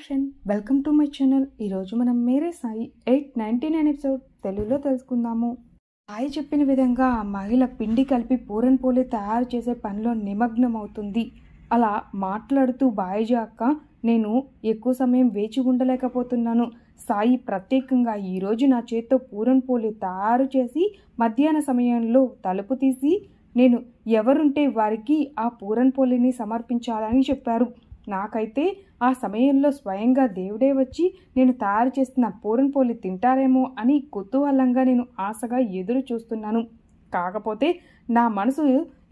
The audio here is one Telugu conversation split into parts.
hi friend welcome to my channel ఈరోజు మనం Mere Sai eight ninety nine episode తెలుగులో తెలుసుకుందాము సాయి చెప్పిన విధంగా మహిళ పిండి కలిపి పూరన్ పోలే తయారు చేసే పనిలో నిమగ్నం అవుతుంది అలా మాట్లాడుతూ బాయిజీ అక్క నేను ఎక్కువ సమయం వేచి ఉండలేకపోతున్నాను సాయి ప్రత్యేకంగా ఈరోజు నా చేత్తో పూరన్ పోలే తయారు చేసి మధ్యాహ్న సమయంలో తలుపు తీసి నేను ఎవరుంటే వారికి ఆ పూరన్ పోలిని సమర్పించాలని చెప్పారు నాకైతే ఆ సమయంలో స్వయంగా దేవుడే వచ్చి నేను తయారు చేస్తున్న పూరన్ పోలి తింటారేమో అని కుతూహలంగా నేను ఆశగా ఎదురు చూస్తున్నాను కాకపోతే నా మనసు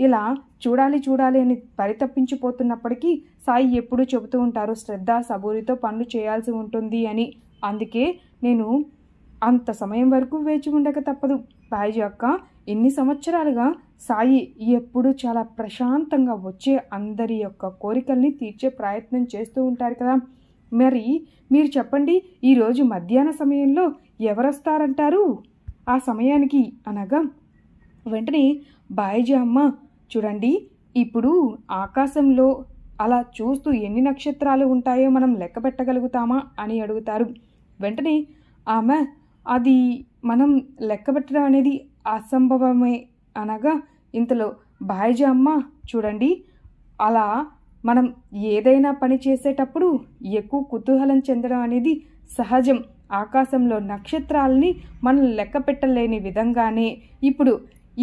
ఇలా చూడాలి చూడాలి అని పరితప్పించిపోతున్నప్పటికీ సాయి ఎప్పుడూ చెబుతూ ఉంటారు శ్రద్ధ సబూరితో పనులు చేయాల్సి ఉంటుంది అని అందుకే నేను అంత సమయం వరకు వేచి ఉండక తప్పదు బాయిజీ యొక్క ఎన్ని సంవత్సరాలుగా సాయి ఎప్పుడు చాలా ప్రశాంతంగా వచ్చే అందరి యొక్క కోరికల్ని తీర్చే ప్రయత్నం చేస్తూ ఉంటారు కదా మరి మీరు చెప్పండి ఈరోజు మధ్యాహ్న సమయంలో ఎవరొస్తారంటారు ఆ సమయానికి అనగా వెంటనే బాయిజీ అమ్మ చూడండి ఇప్పుడు ఆకాశంలో అలా చూస్తూ ఎన్ని నక్షత్రాలు ఉంటాయో మనం లెక్క పెట్టగలుగుతామా అని అడుగుతారు వెంటనే ఆమె అది మనం పెట్టడం అనేది అసంభవమే అనగా ఇంతలో బాయిజీ అమ్మ చూడండి అలా మనం ఏదైనా పని చేసేటప్పుడు ఎక్కువ కుతూహలం చెందడం అనేది సహజం ఆకాశంలో నక్షత్రాలని మనం లెక్క పెట్టలేని విధంగానే ఇప్పుడు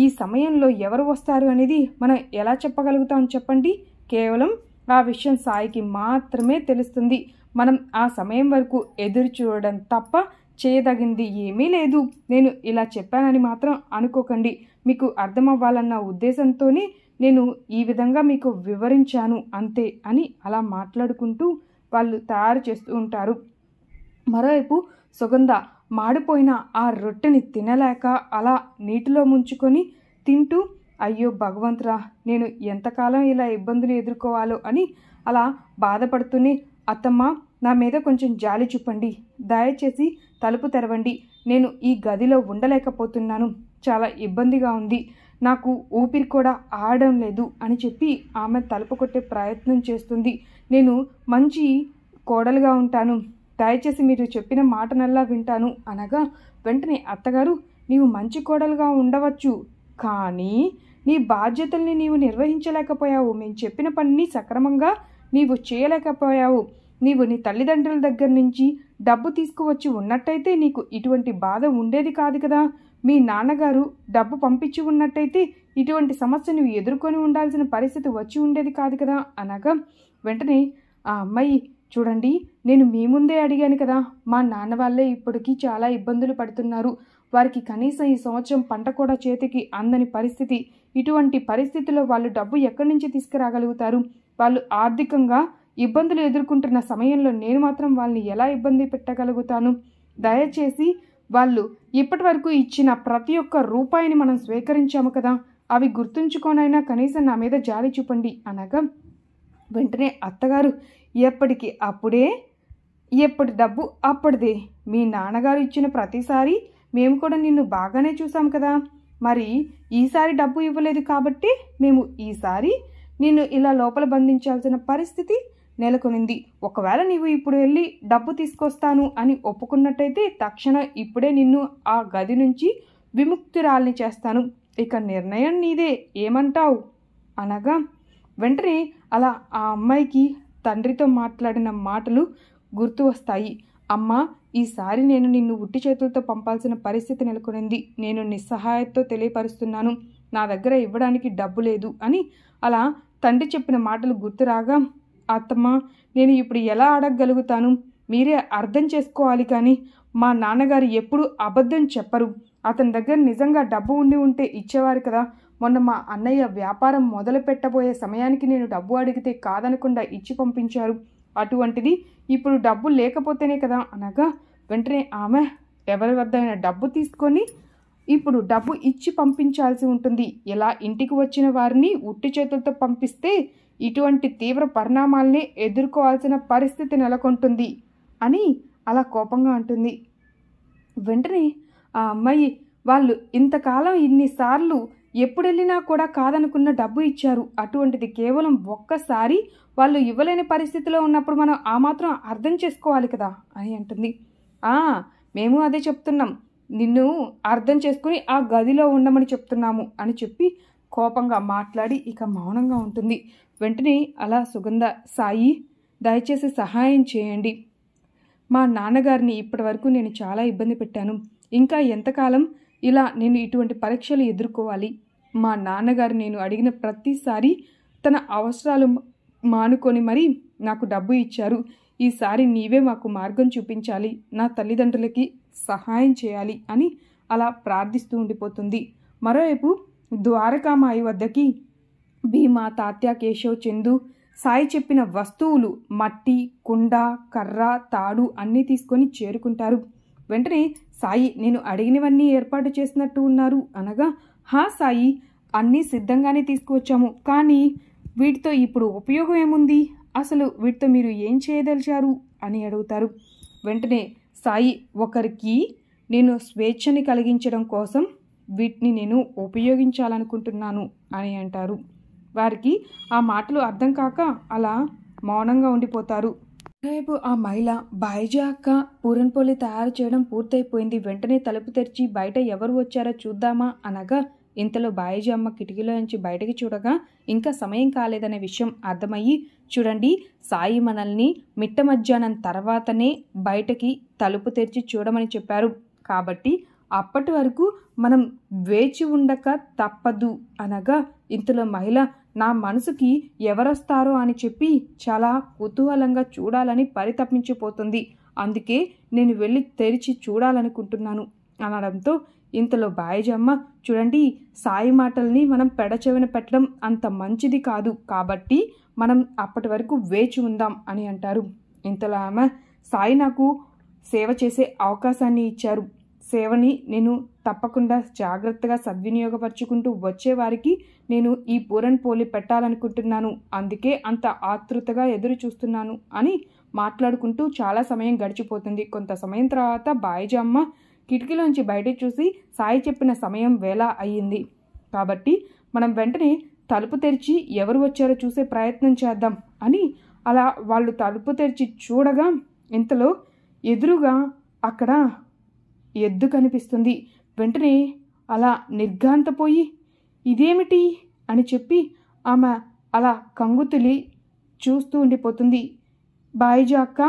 ఈ సమయంలో ఎవరు వస్తారు అనేది మనం ఎలా చెప్పగలుగుతాం చెప్పండి కేవలం ఆ విషయం సాయికి మాత్రమే తెలుస్తుంది మనం ఆ సమయం వరకు ఎదురు చూడడం తప్ప చేయదగింది ఏమీ లేదు నేను ఇలా చెప్పానని మాత్రం అనుకోకండి మీకు అర్థమవ్వాలన్న ఉద్దేశంతోనే నేను ఈ విధంగా మీకు వివరించాను అంతే అని అలా మాట్లాడుకుంటూ వాళ్ళు తయారు చేస్తూ ఉంటారు మరోవైపు సుగంధ మాడిపోయిన ఆ రొట్టెని తినలేక అలా నీటిలో ముంచుకొని తింటూ అయ్యో భగవంతురా నేను ఎంతకాలం ఇలా ఇబ్బందులు ఎదుర్కోవాలో అని అలా బాధపడుతూనే అత్తమ్మ నా మీద కొంచెం జాలి చూపండి దయచేసి తలుపు తెరవండి నేను ఈ గదిలో ఉండలేకపోతున్నాను చాలా ఇబ్బందిగా ఉంది నాకు ఊపిరి కూడా ఆడడం లేదు అని చెప్పి ఆమె తలుపు కొట్టే ప్రయత్నం చేస్తుంది నేను మంచి కోడలుగా ఉంటాను దయచేసి మీరు చెప్పిన మాటనల్లా వింటాను అనగా వెంటనే అత్తగారు నీవు మంచి కోడలుగా ఉండవచ్చు కానీ నీ బాధ్యతల్ని నీవు నిర్వహించలేకపోయావు మేము చెప్పిన పనిని సక్రమంగా నీవు చేయలేకపోయావు నీవు నీ తల్లిదండ్రుల దగ్గర నుంచి డబ్బు తీసుకువచ్చి ఉన్నట్టయితే నీకు ఇటువంటి బాధ ఉండేది కాదు కదా మీ నాన్నగారు డబ్బు పంపించి ఉన్నట్టయితే ఇటువంటి సమస్య నువ్వు ఎదుర్కొని ఉండాల్సిన పరిస్థితి వచ్చి ఉండేది కాదు కదా అనగా వెంటనే ఆ అమ్మాయి చూడండి నేను మీ ముందే అడిగాను కదా మా నాన్న వాళ్ళే ఇప్పటికీ చాలా ఇబ్బందులు పడుతున్నారు వారికి కనీసం ఈ సంవత్సరం పంట కూడా చేతికి అందని పరిస్థితి ఇటువంటి పరిస్థితిలో వాళ్ళు డబ్బు ఎక్కడి నుంచి తీసుకురాగలుగుతారు వాళ్ళు ఆర్థికంగా ఇబ్బందులు ఎదుర్కొంటున్న సమయంలో నేను మాత్రం వాళ్ళని ఎలా ఇబ్బంది పెట్టగలుగుతాను దయచేసి వాళ్ళు ఇప్పటి వరకు ఇచ్చిన ప్రతి ఒక్క రూపాయిని మనం స్వీకరించాము కదా అవి గుర్తుంచుకోనైనా కనీసం నా మీద జాలి చూపండి అనగా వెంటనే అత్తగారు ఎప్పటికి అప్పుడే ఎప్పటి డబ్బు అప్పటిదే మీ నాన్నగారు ఇచ్చిన ప్రతిసారి మేము కూడా నిన్ను బాగానే చూసాం కదా మరి ఈసారి డబ్బు ఇవ్వలేదు కాబట్టి మేము ఈసారి నిన్ను ఇలా లోపల బంధించాల్సిన పరిస్థితి నెలకొనింది ఒకవేళ నీవు ఇప్పుడు వెళ్ళి డబ్బు తీసుకొస్తాను అని ఒప్పుకున్నట్టయితే తక్షణ ఇప్పుడే నిన్ను ఆ గది నుంచి విముక్తురాల్ని చేస్తాను ఇక నిర్ణయం నీదే ఏమంటావు అనగా వెంటనే అలా ఆ అమ్మాయికి తండ్రితో మాట్లాడిన మాటలు గుర్తు వస్తాయి అమ్మ ఈసారి నేను నిన్ను ఉట్టి చేతులతో పంపాల్సిన పరిస్థితి నెలకొనింది నేను నిస్సహాయంతో తెలియపరుస్తున్నాను నా దగ్గర ఇవ్వడానికి డబ్బు లేదు అని అలా తండ్రి చెప్పిన మాటలు గుర్తురాగా అత్తమ్మ నేను ఇప్పుడు ఎలా అడగగలుగుతాను మీరే అర్థం చేసుకోవాలి కానీ మా నాన్నగారు ఎప్పుడూ అబద్ధం చెప్పరు అతని దగ్గర నిజంగా డబ్బు ఉండి ఉంటే ఇచ్చేవారు కదా మొన్న మా అన్నయ్య వ్యాపారం మొదలు పెట్టబోయే సమయానికి నేను డబ్బు అడిగితే కాదనకుండా ఇచ్చి పంపించారు అటువంటిది ఇప్పుడు డబ్బు లేకపోతేనే కదా అనగా వెంటనే ఆమె ఎవరి వద్దైనా డబ్బు తీసుకొని ఇప్పుడు డబ్బు ఇచ్చి పంపించాల్సి ఉంటుంది ఎలా ఇంటికి వచ్చిన వారిని ఉట్టి చేతులతో పంపిస్తే ఇటువంటి తీవ్ర పరిణామాల్ని ఎదుర్కోవాల్సిన పరిస్థితి నెలకొంటుంది అని అలా కోపంగా అంటుంది వెంటనే ఆ అమ్మాయి వాళ్ళు ఇంతకాలం ఇన్నిసార్లు ఎప్పుడెళ్ళినా కూడా కాదనుకున్న డబ్బు ఇచ్చారు అటువంటిది కేవలం ఒక్కసారి వాళ్ళు ఇవ్వలేని పరిస్థితిలో ఉన్నప్పుడు మనం ఆ మాత్రం అర్థం చేసుకోవాలి కదా అని అంటుంది ఆ మేము అదే చెప్తున్నాం నిన్ను అర్థం చేసుకుని ఆ గదిలో ఉండమని చెప్తున్నాము అని చెప్పి కోపంగా మాట్లాడి ఇక మౌనంగా ఉంటుంది వెంటనే అలా సుగంధ సాయి దయచేసి సహాయం చేయండి మా నాన్నగారిని ఇప్పటివరకు నేను చాలా ఇబ్బంది పెట్టాను ఇంకా ఎంతకాలం ఇలా నేను ఇటువంటి పరీక్షలు ఎదుర్కోవాలి మా నాన్నగారు నేను అడిగిన ప్రతిసారి తన అవసరాలు మానుకొని మరీ నాకు డబ్బు ఇచ్చారు ఈసారి నీవే మాకు మార్గం చూపించాలి నా తల్లిదండ్రులకి సహాయం చేయాలి అని అలా ప్రార్థిస్తూ ఉండిపోతుంది మరోవైపు ద్వారకామాయి వద్దకి భీమా తాత్య కేశవ్ చందు సాయి చెప్పిన వస్తువులు మట్టి కుండ కర్ర తాడు అన్నీ తీసుకొని చేరుకుంటారు వెంటనే సాయి నేను అడిగినవన్నీ ఏర్పాటు చేసినట్టు ఉన్నారు అనగా హా సాయి అన్నీ సిద్ధంగానే తీసుకువచ్చాము కానీ వీటితో ఇప్పుడు ఉపయోగం ఏముంది అసలు వీటితో మీరు ఏం చేయదలిచారు అని అడుగుతారు వెంటనే సాయి ఒకరికి నేను స్వేచ్ఛని కలిగించడం కోసం వీటిని నేను ఉపయోగించాలనుకుంటున్నాను అని అంటారు వారికి ఆ మాటలు అర్థం కాక అలా మౌనంగా ఉండిపోతారు రేపు ఆ మహిళ బాయిజాక పూరన్పల్లి తయారు చేయడం పూర్తయిపోయింది వెంటనే తలుపు తెరిచి బయట ఎవరు వచ్చారో చూద్దామా అనగా ఇంతలో బాయిజీ అమ్మ కిటికీలో నుంచి బయటకి చూడగా ఇంకా సమయం కాలేదనే విషయం అర్థమయ్యి చూడండి సాయి మనల్ని మిట్ట మధ్యాహ్నం తర్వాతనే బయటకి తలుపు తెరిచి చూడమని చెప్పారు కాబట్టి అప్పటి వరకు మనం వేచి ఉండక తప్పదు అనగా ఇంతలో మహిళ నా మనసుకి ఎవరొస్తారో అని చెప్పి చాలా కుతూహలంగా చూడాలని పరితపించిపోతుంది అందుకే నేను వెళ్ళి తెరిచి చూడాలనుకుంటున్నాను అనడంతో ఇంతలో బాయిజమ్మ చూడండి సాయి మాటల్ని మనం పెడచెవిన పెట్టడం అంత మంచిది కాదు కాబట్టి మనం అప్పటి వరకు వేచి ఉందాం అని అంటారు ఇంతలో ఆమె సాయి నాకు సేవ చేసే అవకాశాన్ని ఇచ్చారు సేవని నేను తప్పకుండా జాగ్రత్తగా సద్వినియోగపరుచుకుంటూ వచ్చేవారికి నేను ఈ పూరన్ పోలి పెట్టాలనుకుంటున్నాను అందుకే అంత ఆతృతగా ఎదురు చూస్తున్నాను అని మాట్లాడుకుంటూ చాలా సమయం గడిచిపోతుంది కొంత సమయం తర్వాత బాయిజమ్మ కిటికీలోంచి బయట చూసి సాయి చెప్పిన సమయం వేళ అయ్యింది కాబట్టి మనం వెంటనే తలుపు తెరిచి ఎవరు వచ్చారో చూసే ప్రయత్నం చేద్దాం అని అలా వాళ్ళు తలుపు తెరిచి చూడగా ఇంతలో ఎదురుగా అక్కడ ఎద్దు కనిపిస్తుంది వెంటనే అలా నిర్ఘాంతపోయి ఇదేమిటి అని చెప్పి ఆమె అలా కంగుతులి చూస్తూ ఉండిపోతుంది బాయిజా అక్క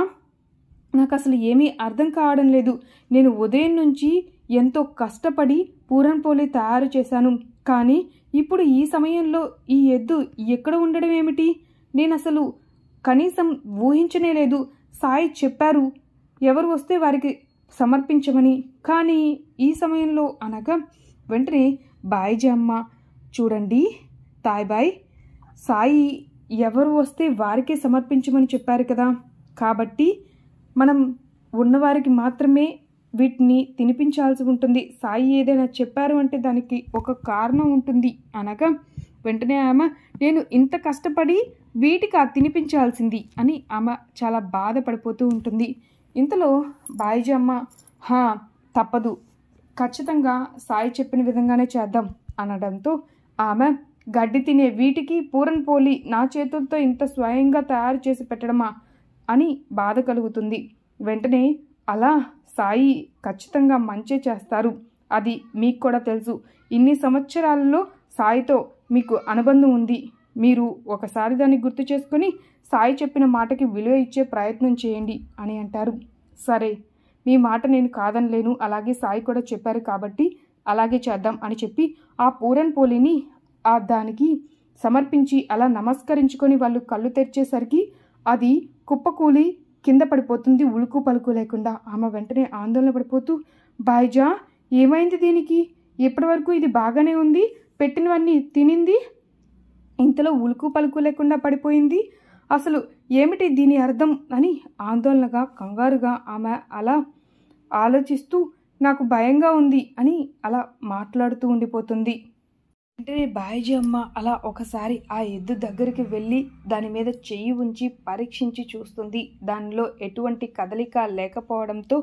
నాకు అసలు ఏమీ అర్థం కావడం లేదు నేను ఉదయం నుంచి ఎంతో కష్టపడి పూరన్ పోలి తయారు చేశాను కానీ ఇప్పుడు ఈ సమయంలో ఈ ఎద్దు ఎక్కడ ఉండడం ఏమిటి నేను అసలు కనీసం ఊహించనే లేదు సాయి చెప్పారు ఎవరు వస్తే వారికి సమర్పించమని కానీ ఈ సమయంలో అనగా వెంటనే బాయిజీ అమ్మ చూడండి తాయిబాయ్ సాయి ఎవరు వస్తే వారికే సమర్పించమని చెప్పారు కదా కాబట్టి మనం ఉన్నవారికి మాత్రమే వీటిని తినిపించాల్సి ఉంటుంది సాయి ఏదైనా చెప్పారు అంటే దానికి ఒక కారణం ఉంటుంది అనగా వెంటనే ఆమె నేను ఇంత కష్టపడి వీటికి తినిపించాల్సింది అని ఆమె చాలా బాధపడిపోతూ ఉంటుంది ఇంతలో బాయిజీ అమ్మ హా తప్పదు ఖచ్చితంగా సాయి చెప్పిన విధంగానే చేద్దాం అనడంతో ఆమె గడ్డి తినే వీటికి పూరన్ పోలి నా చేతులతో ఇంత స్వయంగా తయారు చేసి పెట్టడమా అని బాధ కలుగుతుంది వెంటనే అలా సాయి ఖచ్చితంగా మంచి చేస్తారు అది మీకు కూడా తెలుసు ఇన్ని సంవత్సరాల్లో సాయితో మీకు అనుబంధం ఉంది మీరు ఒకసారి దాన్ని గుర్తు చేసుకొని సాయి చెప్పిన మాటకి విలువ ఇచ్చే ప్రయత్నం చేయండి అని అంటారు సరే మీ మాట నేను కాదనలేను అలాగే సాయి కూడా చెప్పారు కాబట్టి అలాగే చేద్దాం అని చెప్పి ఆ పూరన్ పోలిని ఆ దానికి సమర్పించి అలా నమస్కరించుకొని వాళ్ళు కళ్ళు తెరిచేసరికి అది కుప్పకూలి కింద పడిపోతుంది ఉలుకు పలుకు లేకుండా ఆమె వెంటనే ఆందోళన పడిపోతూ బాయ్జా ఏమైంది దీనికి ఇప్పటివరకు ఇది బాగానే ఉంది పెట్టినవన్నీ తినింది ఇంతలో ఉలుకు పలుకు లేకుండా పడిపోయింది అసలు ఏమిటి దీని అర్థం అని ఆందోళనగా కంగారుగా ఆమె అలా ఆలోచిస్తూ నాకు భయంగా ఉంది అని అలా మాట్లాడుతూ ఉండిపోతుంది వెంటనే బాయిజీ అమ్మ అలా ఒకసారి ఆ ఎద్దు దగ్గరికి వెళ్ళి దాని మీద చెయ్యి ఉంచి పరీక్షించి చూస్తుంది దానిలో ఎటువంటి కదలిక లేకపోవడంతో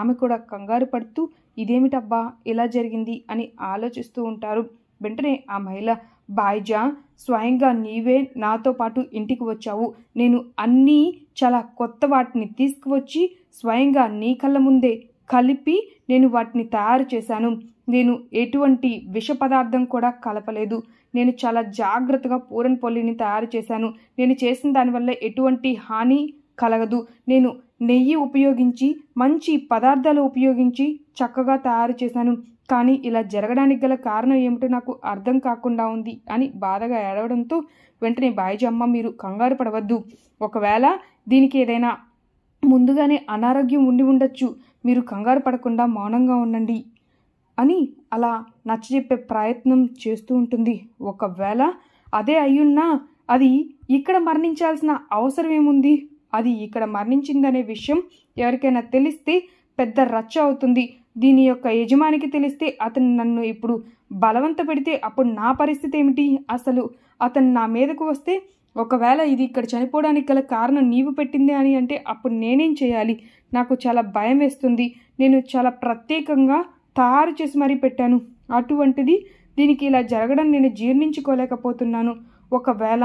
ఆమె కూడా కంగారు పడుతూ ఇదేమిటబ్బా ఇలా జరిగింది అని ఆలోచిస్తూ ఉంటారు వెంటనే ఆ మహిళ బాయిజా స్వయంగా నీవే నాతో పాటు ఇంటికి వచ్చావు నేను అన్నీ చాలా కొత్త వాటిని తీసుకువచ్చి స్వయంగా నీ కళ్ళ ముందే కలిపి నేను వాటిని తయారు చేశాను నేను ఎటువంటి విష పదార్థం కూడా కలపలేదు నేను చాలా జాగ్రత్తగా పూరన్ పొల్లిని తయారు చేశాను నేను చేసిన దానివల్ల ఎటువంటి హాని కలగదు నేను నెయ్యి ఉపయోగించి మంచి పదార్థాలు ఉపయోగించి చక్కగా తయారు చేశాను కానీ ఇలా జరగడానికి గల కారణం ఏమిటో నాకు అర్థం కాకుండా ఉంది అని బాధగా ఏడవడంతో వెంటనే బాయిజమ్మ మీరు కంగారు పడవద్దు ఒకవేళ దీనికి ఏదైనా ముందుగానే అనారోగ్యం ఉండి ఉండొచ్చు మీరు కంగారు పడకుండా మౌనంగా ఉండండి అని అలా నచ్చజెప్పే ప్రయత్నం చేస్తూ ఉంటుంది ఒకవేళ అదే అయ్యున్నా అది ఇక్కడ మరణించాల్సిన అవసరం ఏముంది అది ఇక్కడ మరణించిందనే విషయం ఎవరికైనా తెలిస్తే పెద్ద రచ్చ అవుతుంది దీని యొక్క యజమానికి తెలిస్తే అతను నన్ను ఇప్పుడు బలవంత పెడితే అప్పుడు నా పరిస్థితి ఏమిటి అసలు అతను నా మీదకు వస్తే ఒకవేళ ఇది ఇక్కడ చనిపోవడానికి గల కారణం నీవు పెట్టిందే అని అంటే అప్పుడు నేనేం చేయాలి నాకు చాలా భయం వేస్తుంది నేను చాలా ప్రత్యేకంగా తయారు చేసి మరీ పెట్టాను అటువంటిది దీనికి ఇలా జరగడం నేను జీర్ణించుకోలేకపోతున్నాను ఒకవేళ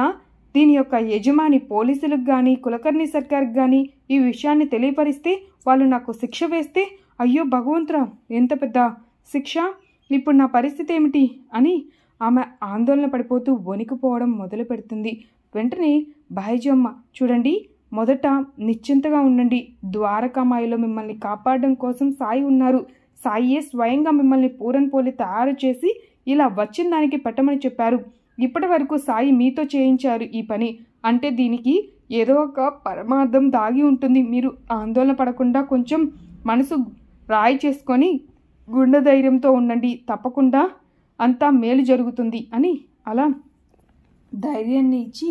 దీని యొక్క యజమాని పోలీసులకు కానీ కులకర్ణి సర్కార్కి కానీ ఈ విషయాన్ని తెలియపరిస్తే వాళ్ళు నాకు శిక్ష వేస్తే అయ్యో భగవంతురా ఎంత పెద్ద శిక్ష ఇప్పుడు నా పరిస్థితి ఏమిటి అని ఆమె ఆందోళన పడిపోతూ వణికిపోవడం మొదలు పెడుతుంది వెంటనే బాయిజమ్మ చూడండి మొదట నిశ్చింతగా ఉండండి ద్వారకామాయిలో మిమ్మల్ని కాపాడడం కోసం సాయి ఉన్నారు సాయియే స్వయంగా మిమ్మల్ని పూరన్ పోలి తయారు చేసి ఇలా వచ్చిన దానికి పెట్టమని చెప్పారు ఇప్పటి వరకు సాయి మీతో చేయించారు ఈ పని అంటే దీనికి ఏదో ఒక పరమార్థం దాగి ఉంటుంది మీరు ఆందోళన పడకుండా కొంచెం మనసు రాయి చేసుకొని గుండె ధైర్యంతో ఉండండి తప్పకుండా అంతా మేలు జరుగుతుంది అని అలా ధైర్యాన్ని ఇచ్చి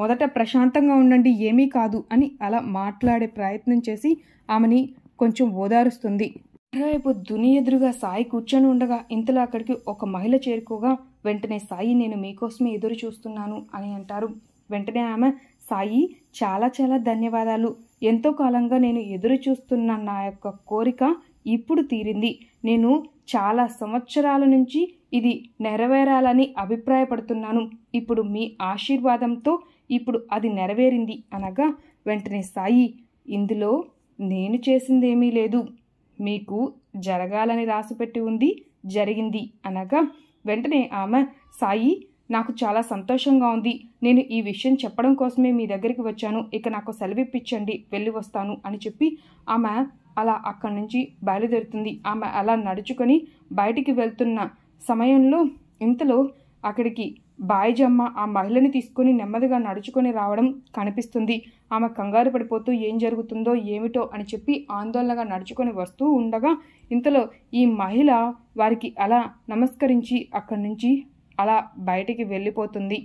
మొదట ప్రశాంతంగా ఉండండి ఏమీ కాదు అని అలా మాట్లాడే ప్రయత్నం చేసి ఆమెని కొంచెం ఓదారుస్తుంది మరోవైపు దుని ఎదురుగా సాయి కూర్చొని ఉండగా ఇంతలో అక్కడికి ఒక మహిళ చేరుకోగా వెంటనే సాయి నేను మీకోసమే ఎదురు చూస్తున్నాను అని అంటారు వెంటనే ఆమె సాయి చాలా చాలా ధన్యవాదాలు ఎంతో కాలంగా నేను ఎదురు చూస్తున్న నా యొక్క కోరిక ఇప్పుడు తీరింది నేను చాలా సంవత్సరాల నుంచి ఇది నెరవేరాలని అభిప్రాయపడుతున్నాను ఇప్పుడు మీ ఆశీర్వాదంతో ఇప్పుడు అది నెరవేరింది అనగా వెంటనే సాయి ఇందులో నేను చేసిందేమీ లేదు మీకు జరగాలని రాసిపెట్టి ఉంది జరిగింది అనగా వెంటనే ఆమె సాయి నాకు చాలా సంతోషంగా ఉంది నేను ఈ విషయం చెప్పడం కోసమే మీ దగ్గరికి వచ్చాను ఇక నాకు సెలవిప్పించండి వెళ్ళి వస్తాను అని చెప్పి ఆమె అలా అక్కడి నుంచి బయలుదేరుతుంది ఆమె అలా నడుచుకొని బయటికి వెళ్తున్న సమయంలో ఇంతలో అక్కడికి బాయిజమ్మ ఆ మహిళని తీసుకుని నెమ్మదిగా నడుచుకొని రావడం కనిపిస్తుంది ఆమె కంగారు పడిపోతూ ఏం జరుగుతుందో ఏమిటో అని చెప్పి ఆందోళనగా నడుచుకొని వస్తూ ఉండగా ఇంతలో ఈ మహిళ వారికి అలా నమస్కరించి అక్కడి నుంచి అలా బయటికి వెళ్ళిపోతుంది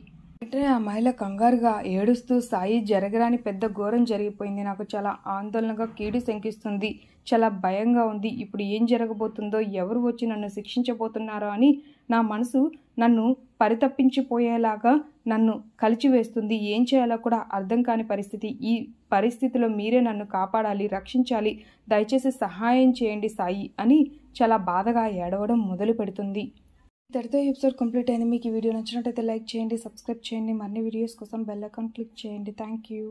అంటే ఆ మహిళ కంగారుగా ఏడుస్తూ సాయి జరగరాని పెద్ద ఘోరం జరిగిపోయింది నాకు చాలా ఆందోళనగా కీడు శంకిస్తుంది చాలా భయంగా ఉంది ఇప్పుడు ఏం జరగబోతుందో ఎవరు వచ్చి నన్ను శిక్షించబోతున్నారో అని నా మనసు నన్ను పరితప్పించిపోయేలాగా నన్ను కలిచివేస్తుంది ఏం చేయాలో కూడా అర్థం కాని పరిస్థితి ఈ పరిస్థితిలో మీరే నన్ను కాపాడాలి రక్షించాలి దయచేసి సహాయం చేయండి సాయి అని చాలా బాధగా ఏడవడం మొదలు పెడుతుంది ఇతడితో ఎపిసోడ్ కంప్లీట్ అయింది మీకు ఈ వీడియో నచ్చినట్టయితే లైక్ చేయండి సబ్స్క్రైబ్ చేయండి మరిన్ని వీడియోస్ కోసం బెల్ అకౌంట్ క్లిక్ చేయండి థ్యాంక్ యూ